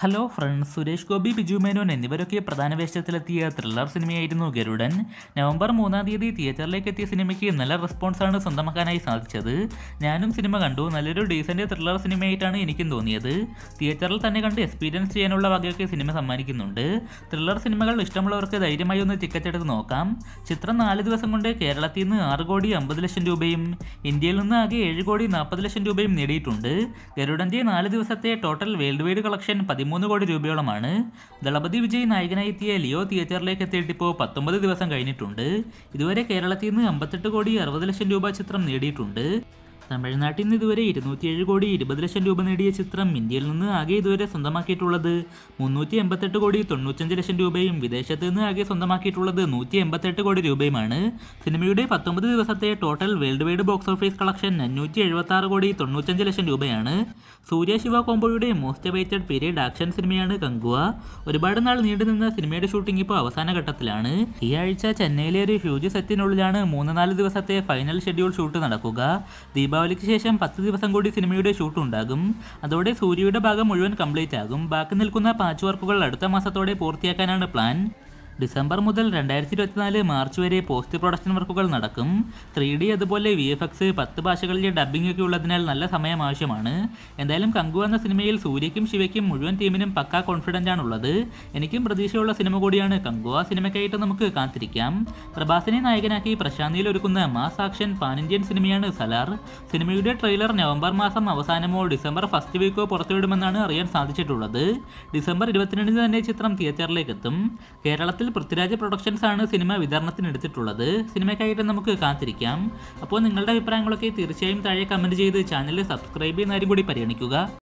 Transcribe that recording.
hello friends Suresh Gopi Biju Menon എന്നിവരൊക്കെ പ്രധാന വേഷത്തിലെത്തിയ ത്രില്ലർ സിനിമയായിരുന്നു ഗരുഡൻ നവംബർ മൂന്നാം തീയതി തിയേറ്ററിലേക്ക് എത്തിയ സിനിമയ്ക്ക് നല്ല റെസ്പോൺസാണ് സ്വന്തമാക്കാനായി സാധിച്ചത് ഞാനും സിനിമ കണ്ടു നല്ലൊരു ഡീസൻറ്റ് ത്രില്ലർ സിനിമയായിട്ടാണ് എനിക്കും തോന്നിയത് തിയേറ്ററിൽ തന്നെ കണ്ട് എക്സ്പീരിയൻസ് ചെയ്യാനുള്ള വകയൊക്കെ സിനിമ സമ്മാനിക്കുന്നുണ്ട് ത്രില്ലർ സിനിമകൾ ഇഷ്ടമുള്ളവർക്ക് ധൈര്യമായി ഒന്ന് ടിക്കറ്റ് എടുത്ത് നോക്കാം ചിത്രം നാല് ദിവസം കൊണ്ട് കേരളത്തിൽ നിന്ന് ആറ് കോടി അമ്പത് ലക്ഷം രൂപയും ഇന്ത്യയിൽ നിന്ന് ആകെ ഏഴ് കോടി നാൽപ്പത് ലക്ഷം രൂപയും നേടിയിട്ടുണ്ട് ഗരുഡൻ്റെ നാല് ദിവസത്തെ ടോട്ടൽ വേൾഡ് വൈഡ് കളക്ഷൻ പതിമൂന്ന് പതിമൂന്ന് കോടി രൂപയോളമാണ് ദളപതി വിജയ് നായകനായി എത്തിയ ലിയോ തിയേറ്ററിലേക്ക് എത്തിയിട്ടിപ്പോൾ പത്തൊമ്പത് ദിവസം കഴിഞ്ഞിട്ടുണ്ട് ഇതുവരെ കേരളത്തിൽ നിന്ന് അമ്പത്തെട്ട് കോടി അറുപത് ലക്ഷം രൂപ ചിത്രം നേടിയിട്ടുണ്ട് തമിഴ്നാട്ടിൽ നിന്ന് ഇതുവരെ ഇരുന്നൂറ്റിയേഴ് കോടി ഇരുപത് ലക്ഷം രൂപ നേടിയ ചിത്രം ഇന്ത്യയിൽ നിന്ന് ആകെ ഇതുവരെ സ്വന്തമാക്കിയിട്ടുള്ളത് മുന്നൂറ്റി എൺപത്തെട്ട് കോടി തൊണ്ണൂറ്റഞ്ച് ലക്ഷം രൂപയും വിദേശത്ത് നിന്ന് ആകെ സ്വന്തമാക്കിയിട്ടുള്ളത് നൂറ്റി എൺപത്തെട്ട് കോടി രൂപയുമാണ് സിനിമയുടെ പത്തൊമ്പത് ദിവസത്തെ total worldwide box office collection അഞ്ഞൂറ്റി എഴുപത്തി ആറ് കോടി തൊണ്ണൂറ്റഞ്ച് ലക്ഷം രൂപയാണ് സൂര്യ ശിവ കോമ്പോയുടെ മോസ്റ്റ് അവൈറ്റഡ് പീരീഡ് ആക്ഷൻ സിനിമയാണ് കങ്കുവ ഒരുപാട് നാൾ നീണ്ടുനിന്ന സിനിമയുടെ ഷൂട്ടിംഗ് ഇപ്പോൾ അവസാന ഘട്ടത്തിലാണ് ഈ ആഴ്ച ചെന്നൈയിലെ ഒരു ഹ്യൂജ് സെറ്റിനുള്ളിലാണ് മൂന്ന് നാല് ദിവസത്തെ ഫൈനൽ ഷെഡ്യൂൾ ഷൂട്ട് നടക്കുക ദീപ ദീപാവലിക്ക് ശേഷം പത്ത് ദിവസം കൂടി സിനിമയുടെ ഷൂട്ട് ഉണ്ടാകും അതോടെ സൂര്യയുടെ ഭാഗം മുഴുവൻ കംപ്ലീറ്റ് ആകും ബാക്കി നിൽക്കുന്ന പാച്ച് വർക്കുകൾ അടുത്ത മാസത്തോടെ പൂർത്തിയാക്കാനാണ് പ്ലാൻ ഡിസംബർ മുതൽ രണ്ടായിരത്തി ഇരുപത്തിനാല് മാർച്ച് വരെ പോസ്റ്റ് പ്രൊഡക്ഷൻ വർക്കുകൾ നടക്കും ത്രീ ഡി അതുപോലെ വി എഫ് എക്സ് പത്ത് ഭാഷകളിലെ ഡബിംഗ് ഒക്കെ ഉള്ളതിനാൽ നല്ല സമയം ആവശ്യമാണ് എന്തായാലും കങ്കു എന്ന സിനിമയിൽ സൂര്യക്കും ശിവയ്ക്കും മുഴുവൻ ടീമിനും പക്കാ കോൺഫിഡൻ്റ് ആണുള്ളത് എനിക്കും പ്രതീക്ഷയുള്ള സിനിമ കൂടിയാണ് കങ്കു ആ സിനിമയ്ക്കായിട്ട് നമുക്ക് കാത്തിരിക്കാം പ്രഭാസിനെ നായകനാക്കി പ്രശാന്തിയിൽ ഒരുക്കുന്ന മാസ് ആക്ഷൻ പാൻ ഇന്ത്യൻ സിനിമയാണ് സലാർ സിനിമയുടെ ട്രെയിലർ നവംബർ മാസം അവസാനമോ ഡിസംബർ ഫസ്റ്റ് വീക്കോ പുറത്തുവിടുമെന്നാണ് അറിയാൻ സാധിച്ചിട്ടുള്ളത് ഡിസംബർ ഇരുപത്തിരണ്ടിന് തന്നെ ചിത്രം തിയേറ്ററിലേക്ക് എത്തും കേരളത്തിൽ മൊത്തത്തിൽ പൃഥ്വിരാജ് പ്രൊഡക്ഷൻസ് ആണ് സിനിമ വിതരണത്തിനെടുത്തിട്ടുള്ളത് സിനിമയ്ക്കായിട്ട് നമുക്ക് കാത്തിരിക്കാം അപ്പോൾ നിങ്ങളുടെ അഭിപ്രായങ്ങളൊക്കെ തീർച്ചയായും താഴെ കമൻറ്റ് ചെയ്ത് ചാനൽ സബ്സ്ക്രൈബ് ചെയ്യുന്ന കൂടി പരിഗണിക്കുക